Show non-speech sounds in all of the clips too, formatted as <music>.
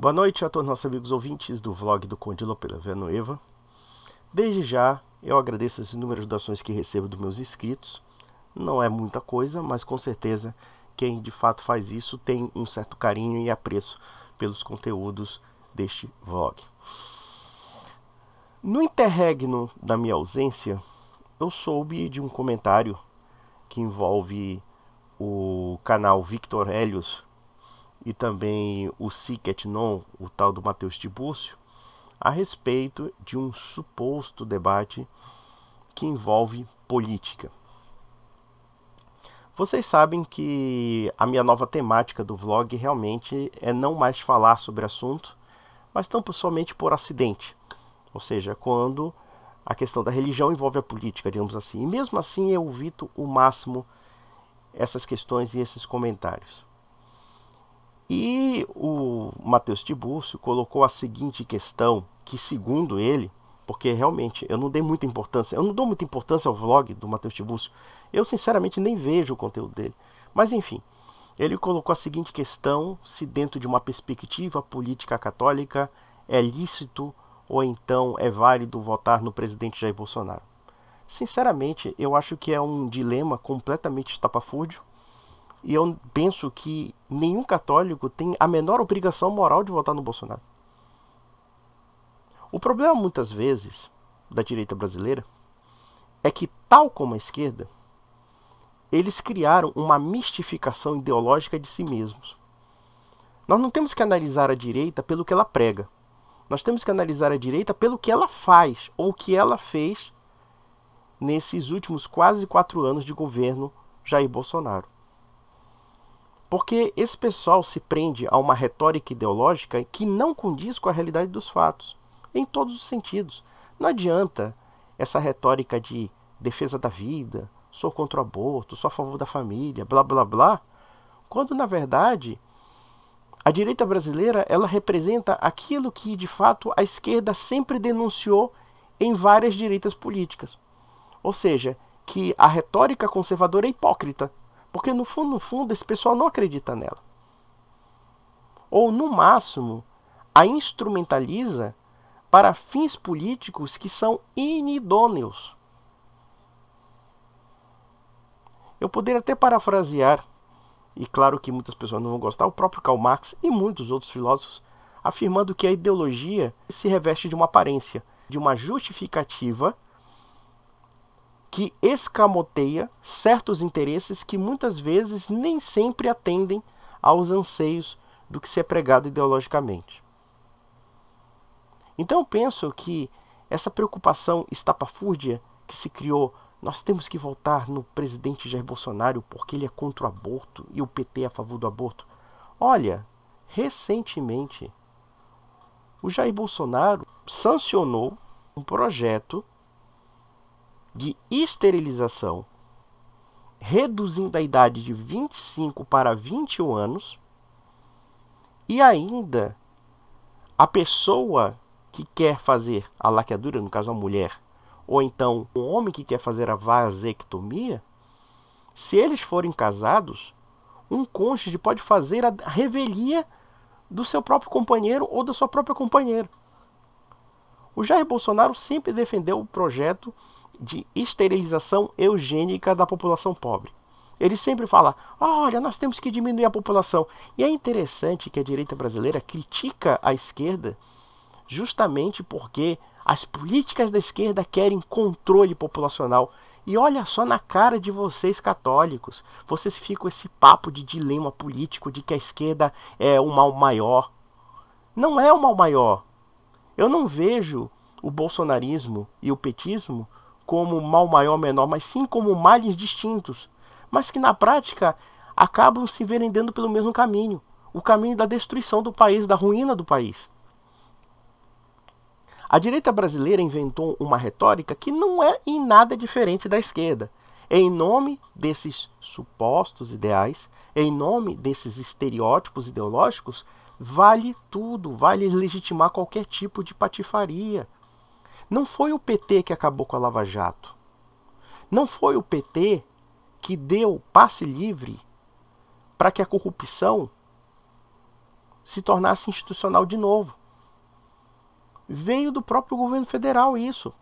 Boa noite a todos nossos amigos ouvintes do vlog do Conde Lopela Villanueva. Desde já, eu agradeço as inúmeras doações que recebo dos meus inscritos. Não é muita coisa, mas com certeza quem de fato faz isso tem um certo carinho e apreço pelos conteúdos deste vlog. No interregno da minha ausência, eu soube de um comentário que envolve o canal Victor Helios e também o non o tal do Mateus Tibúrcio, a respeito de um suposto debate que envolve política. Vocês sabem que a minha nova temática do vlog realmente é não mais falar sobre assunto, mas tão somente por acidente. Ou seja, quando a questão da religião envolve a política, digamos assim. E mesmo assim eu evito o máximo essas questões e esses comentários. E o Matheus Tibúrcio colocou a seguinte questão, que segundo ele, porque realmente eu não dei muita importância, eu não dou muita importância ao vlog do Matheus Tibúrcio, eu sinceramente nem vejo o conteúdo dele. Mas enfim, ele colocou a seguinte questão, se dentro de uma perspectiva política católica é lícito ou então é válido votar no presidente Jair Bolsonaro. Sinceramente, eu acho que é um dilema completamente estapafúrdio, e eu penso que nenhum católico tem a menor obrigação moral de votar no Bolsonaro. O problema, muitas vezes, da direita brasileira é que, tal como a esquerda, eles criaram uma mistificação ideológica de si mesmos. Nós não temos que analisar a direita pelo que ela prega. Nós temos que analisar a direita pelo que ela faz ou o que ela fez nesses últimos quase quatro anos de governo Jair Bolsonaro. Porque esse pessoal se prende a uma retórica ideológica que não condiz com a realidade dos fatos, em todos os sentidos. Não adianta essa retórica de defesa da vida, sou contra o aborto, sou a favor da família, blá blá blá, quando na verdade a direita brasileira ela representa aquilo que de fato a esquerda sempre denunciou em várias direitas políticas. Ou seja, que a retórica conservadora é hipócrita, porque no fundo, no fundo, esse pessoal não acredita nela. Ou, no máximo, a instrumentaliza para fins políticos que são inidôneos. Eu poderia até parafrasear, e claro que muitas pessoas não vão gostar, o próprio Karl Marx e muitos outros filósofos, afirmando que a ideologia se reveste de uma aparência, de uma justificativa que escamoteia certos interesses que muitas vezes nem sempre atendem aos anseios do que se é pregado ideologicamente. Então eu penso que essa preocupação estapafúrdia que se criou, nós temos que voltar no presidente Jair Bolsonaro porque ele é contra o aborto e o PT é a favor do aborto. Olha, recentemente o Jair Bolsonaro sancionou um projeto de esterilização, reduzindo a idade de 25 para 21 anos, e ainda a pessoa que quer fazer a laqueadura, no caso a mulher, ou então o um homem que quer fazer a vasectomia, se eles forem casados, um cônjuge pode fazer a revelia do seu próprio companheiro ou da sua própria companheira. O Jair Bolsonaro sempre defendeu o projeto de esterilização eugênica da população pobre. Ele sempre fala: olha, nós temos que diminuir a população. E é interessante que a direita brasileira critica a esquerda justamente porque as políticas da esquerda querem controle populacional. E olha só na cara de vocês católicos. Vocês ficam esse papo de dilema político de que a esquerda é o mal maior. Não é o mal maior. Eu não vejo o bolsonarismo e o petismo como mal maior menor, mas sim como males distintos, mas que na prática acabam se vendendo pelo mesmo caminho, o caminho da destruição do país, da ruína do país. A direita brasileira inventou uma retórica que não é em nada diferente da esquerda. Em nome desses supostos ideais, em nome desses estereótipos ideológicos, vale tudo, vale legitimar qualquer tipo de patifaria, não foi o PT que acabou com a Lava Jato. Não foi o PT que deu passe livre para que a corrupção se tornasse institucional de novo. Veio do próprio governo federal isso,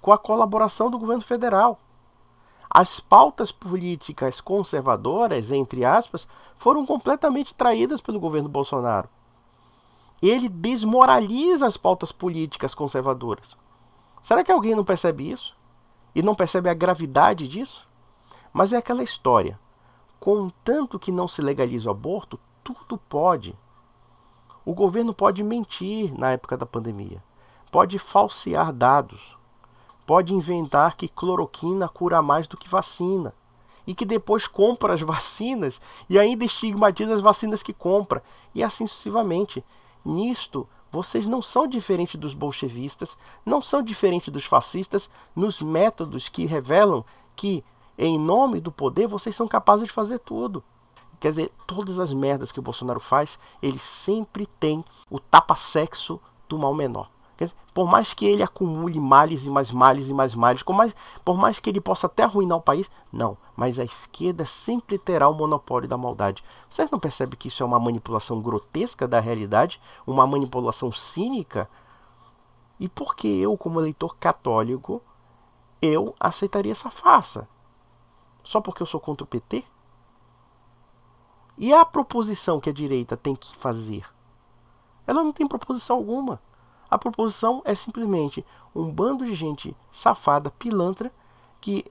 com a colaboração do governo federal. As pautas políticas conservadoras, entre aspas, foram completamente traídas pelo governo Bolsonaro ele desmoraliza as pautas políticas conservadoras. Será que alguém não percebe isso? E não percebe a gravidade disso? Mas é aquela história. Contanto que não se legaliza o aborto, tudo pode. O governo pode mentir na época da pandemia, pode falsear dados, pode inventar que cloroquina cura mais do que vacina e que depois compra as <laughs> vacinas e ainda estigmatiza as vacinas que compra e assim sucessivamente. Nisto, vocês não são diferentes dos bolchevistas, não são diferentes dos fascistas nos métodos que revelam que, em nome do poder, vocês são capazes de fazer tudo. Quer dizer, todas as merdas que o Bolsonaro faz, ele sempre tem o tapa-sexo do mal menor por mais que ele acumule males e mais males e mais males, por mais, por mais que ele possa até arruinar o país, não. Mas a esquerda sempre terá o monopólio da maldade. Vocês não percebem que isso é uma manipulação grotesca da realidade? Uma manipulação cínica? E por que eu, como eleitor católico, eu aceitaria essa farsa? Só porque eu sou contra o PT? E a proposição que a direita tem que fazer? Ela não tem proposição alguma. A proposição é simplesmente um bando de gente safada, pilantra, que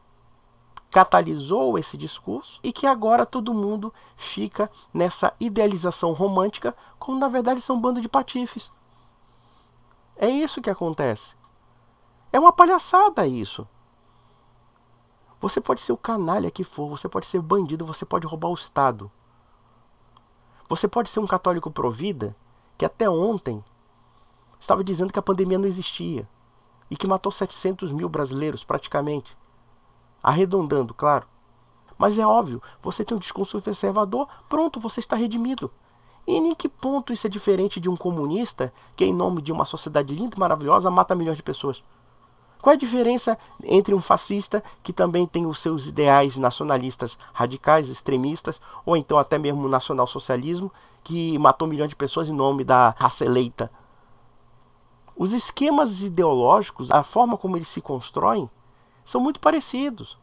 catalisou esse discurso e que agora todo mundo fica nessa idealização romântica, como na verdade são um bando de patifes. É isso que acontece. É uma palhaçada isso. Você pode ser o canalha que for, você pode ser bandido, você pode roubar o Estado. Você pode ser um católico provida que até ontem Estava dizendo que a pandemia não existia e que matou 700 mil brasileiros, praticamente. Arredondando, claro. Mas é óbvio, você tem um discurso conservador, pronto, você está redimido. E em que ponto isso é diferente de um comunista que, em nome de uma sociedade linda e maravilhosa, mata milhões de pessoas? Qual é a diferença entre um fascista que também tem os seus ideais nacionalistas radicais, extremistas, ou então até mesmo o nacionalsocialismo, que matou milhões de pessoas em nome da raça eleita? Os esquemas ideológicos, a forma como eles se constroem, são muito parecidos.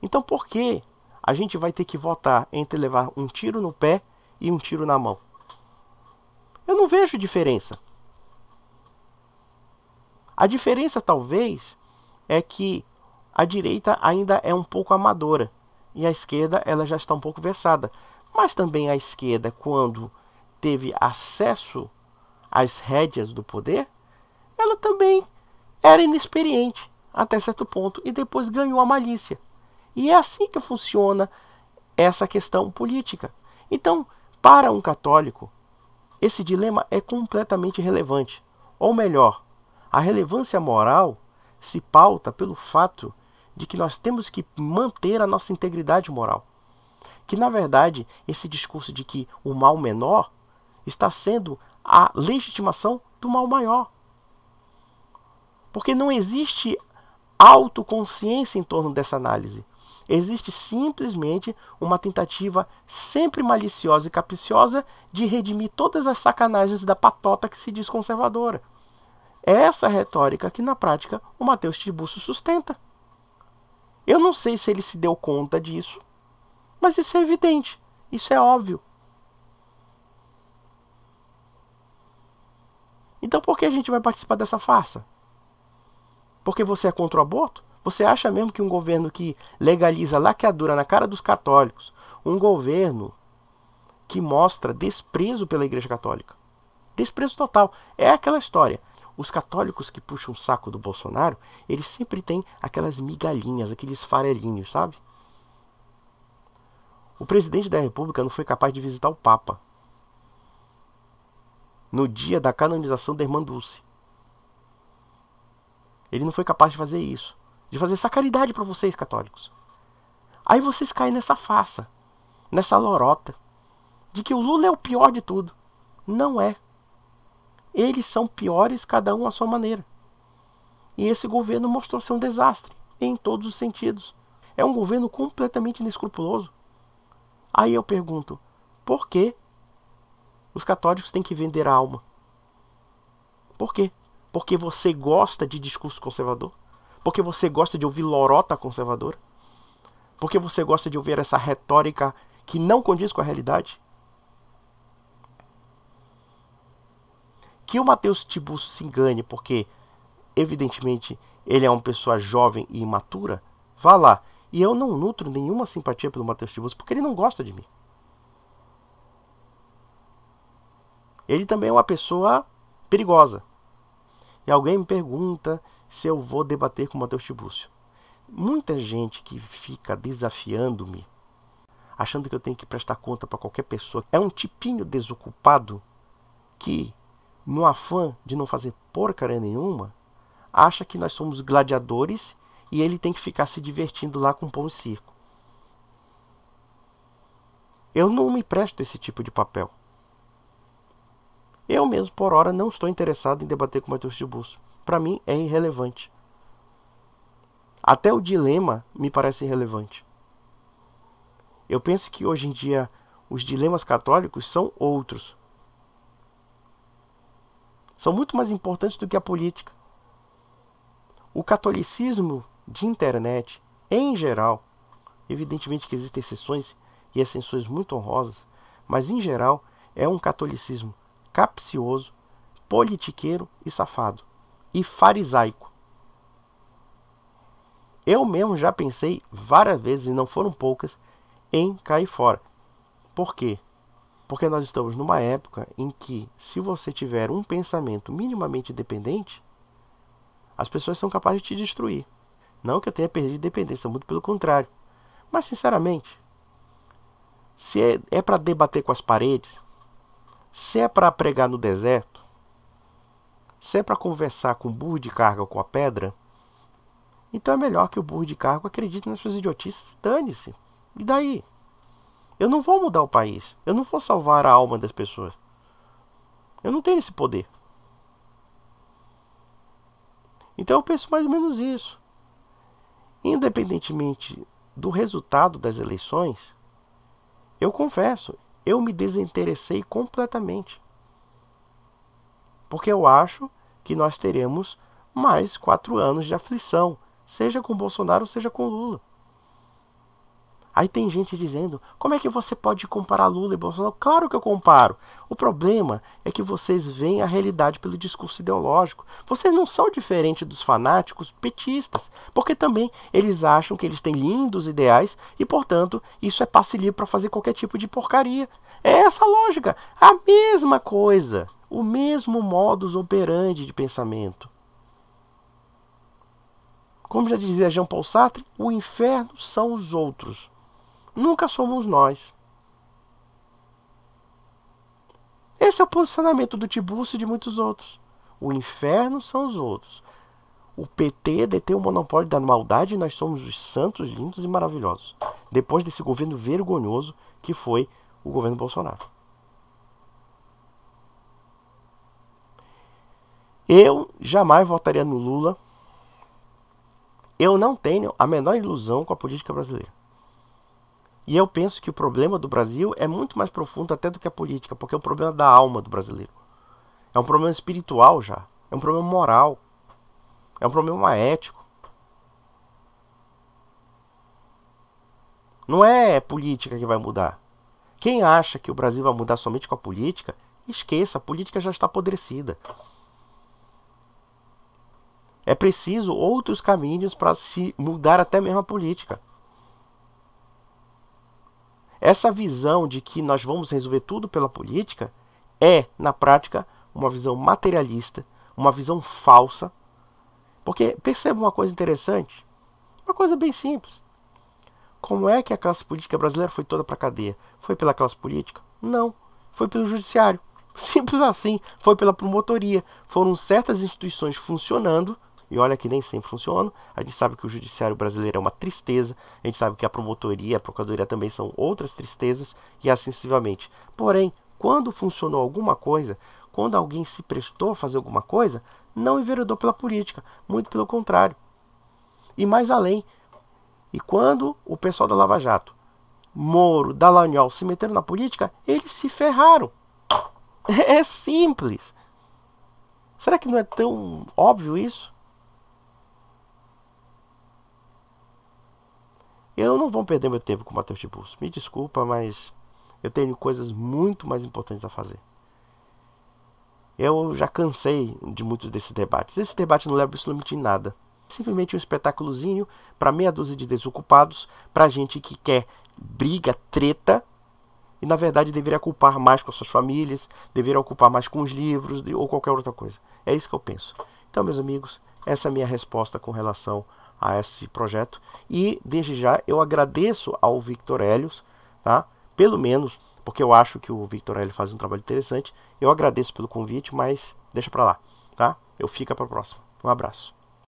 Então por que a gente vai ter que votar entre levar um tiro no pé e um tiro na mão? Eu não vejo diferença. A diferença talvez é que a direita ainda é um pouco amadora e a esquerda ela já está um pouco versada. Mas também a esquerda, quando teve acesso as rédeas do poder, ela também era inexperiente até certo ponto e depois ganhou a malícia. E é assim que funciona essa questão política. Então, para um católico, esse dilema é completamente relevante. Ou melhor, a relevância moral se pauta pelo fato de que nós temos que manter a nossa integridade moral. Que, na verdade, esse discurso de que o mal menor está sendo a legitimação do mal maior. Porque não existe autoconsciência em torno dessa análise. Existe simplesmente uma tentativa sempre maliciosa e capciosa de redimir todas as sacanagens da patota que se diz conservadora. É essa retórica que, na prática, o Matheus Tibúcio sustenta. Eu não sei se ele se deu conta disso, mas isso é evidente, isso é óbvio. Então por que a gente vai participar dessa farsa? Porque você é contra o aborto? Você acha mesmo que um governo que legaliza laqueadura na cara dos católicos, um governo que mostra desprezo pela Igreja Católica? Desprezo total. É aquela história. Os católicos que puxam o saco do Bolsonaro, eles sempre têm aquelas migalhinhas, aqueles farelinhos, sabe? O presidente da República não foi capaz de visitar o Papa no dia da canonização da irmã Dulce. Ele não foi capaz de fazer isso, de fazer essa caridade para vocês católicos. Aí vocês caem nessa faça, nessa lorota, de que o Lula é o pior de tudo. Não é. Eles são piores, cada um à sua maneira. E esse governo mostrou ser um desastre, em todos os sentidos. É um governo completamente inescrupuloso. Aí eu pergunto, por que os católicos têm que vender a alma. Por quê? Porque você gosta de discurso conservador? Porque você gosta de ouvir lorota conservadora? Porque você gosta de ouvir essa retórica que não condiz com a realidade? Que o Mateus Tibúcio se engane, porque evidentemente ele é uma pessoa jovem e imatura, vá lá. E eu não nutro nenhuma simpatia pelo Mateus Tibúcio, porque ele não gosta de mim. ele também é uma pessoa perigosa. E alguém me pergunta se eu vou debater com Mateus Tibúcio. Muita gente que fica desafiando-me, achando que eu tenho que prestar conta para qualquer pessoa, é um tipinho desocupado que, no afã de não fazer porcaria nenhuma, acha que nós somos gladiadores e ele tem que ficar se divertindo lá com o pão e circo. Eu não me presto esse tipo de papel. Eu mesmo, por hora, não estou interessado em debater com Matheus Tiburcio. Para mim, é irrelevante. Até o dilema me parece irrelevante. Eu penso que hoje em dia os dilemas católicos são outros. São muito mais importantes do que a política. O catolicismo de internet, em geral, evidentemente que existem exceções e ascensões muito honrosas, mas em geral é um catolicismo capcioso, politiqueiro e safado, e farisaico. Eu mesmo já pensei várias vezes, e não foram poucas, em cair fora. Por quê? Porque nós estamos numa época em que, se você tiver um pensamento minimamente dependente, as pessoas são capazes de te destruir. Não que eu tenha perdido dependência, muito pelo contrário. Mas, sinceramente, se é, é para debater com as paredes, se é para pregar no deserto, se é para conversar com o burro de carga ou com a pedra, então é melhor que o burro de carga acredite nas suas idiotices, e dane-se. E daí? Eu não vou mudar o país. Eu não vou salvar a alma das pessoas. Eu não tenho esse poder. Então eu penso mais ou menos isso. Independentemente do resultado das eleições, eu confesso, eu me desinteressei completamente. Porque eu acho que nós teremos mais quatro anos de aflição, seja com Bolsonaro, seja com Lula. Aí tem gente dizendo: como é que você pode comparar Lula e Bolsonaro? Claro que eu comparo. O problema é que vocês veem a realidade pelo discurso ideológico. Vocês não são diferentes dos fanáticos petistas, porque também eles acham que eles têm lindos ideais e, portanto, isso é passe livre para fazer qualquer tipo de porcaria. É essa a lógica. A mesma coisa. O mesmo modus operandi de pensamento. Como já dizia Jean Paul Sartre, o inferno são os outros nunca somos nós. Esse é o posicionamento do Tiburcio e de muitos outros. O inferno são os outros. O PT detém o monopólio da maldade e nós somos os santos, lindos e maravilhosos. Depois desse governo vergonhoso que foi o governo Bolsonaro. Eu jamais votaria no Lula. Eu não tenho a menor ilusão com a política brasileira. E eu penso que o problema do Brasil é muito mais profundo até do que a política, porque é um problema da alma do brasileiro. É um problema espiritual já. É um problema moral. É um problema ético. Não é política que vai mudar. Quem acha que o Brasil vai mudar somente com a política, esqueça, a política já está apodrecida. É preciso outros caminhos para se mudar até mesmo a política. Essa visão de que nós vamos resolver tudo pela política é, na prática, uma visão materialista, uma visão falsa. Porque perceba uma coisa interessante, uma coisa bem simples. Como é que a classe política brasileira foi toda para a cadeia? Foi pela classe política? Não. Foi pelo judiciário. <laughs> Simples assim. Foi pela promotoria. Foram certas instituições funcionando e olha que nem sempre funciona. A gente sabe que o judiciário brasileiro é uma tristeza, a gente sabe que a promotoria, a procuradoria também são outras tristezas e assim sucessivamente. Porém, quando funcionou alguma coisa, quando alguém se prestou a fazer alguma coisa, não enveredou pela política, muito pelo contrário. E mais além, e quando o pessoal da Lava Jato, Moro, Dallagnol se meteram na política, eles se ferraram. <laughs> É simples. Será que não é tão óbvio isso? Eu não vou perder meu tempo com o Matheus Tibus. Me desculpa, mas eu tenho coisas muito mais importantes a fazer. Eu já cansei de muitos desses debates. Esse debate não leva absolutamente em nada. Simplesmente um espetáculozinho para meia dúzia de desocupados, para gente que quer briga, treta, e na verdade deveria ocupar mais com suas famílias, deveria ocupar mais com os livros ou qualquer outra coisa. É isso que eu penso. Então, meus amigos, essa é a minha resposta com relação a esse projeto. E desde já eu agradeço ao Victor Helios, tá? Pelo menos, porque eu acho que o Victor Helios faz um trabalho interessante. Eu agradeço pelo convite, mas deixa para lá, tá? Eu fico para a próxima. Um abraço.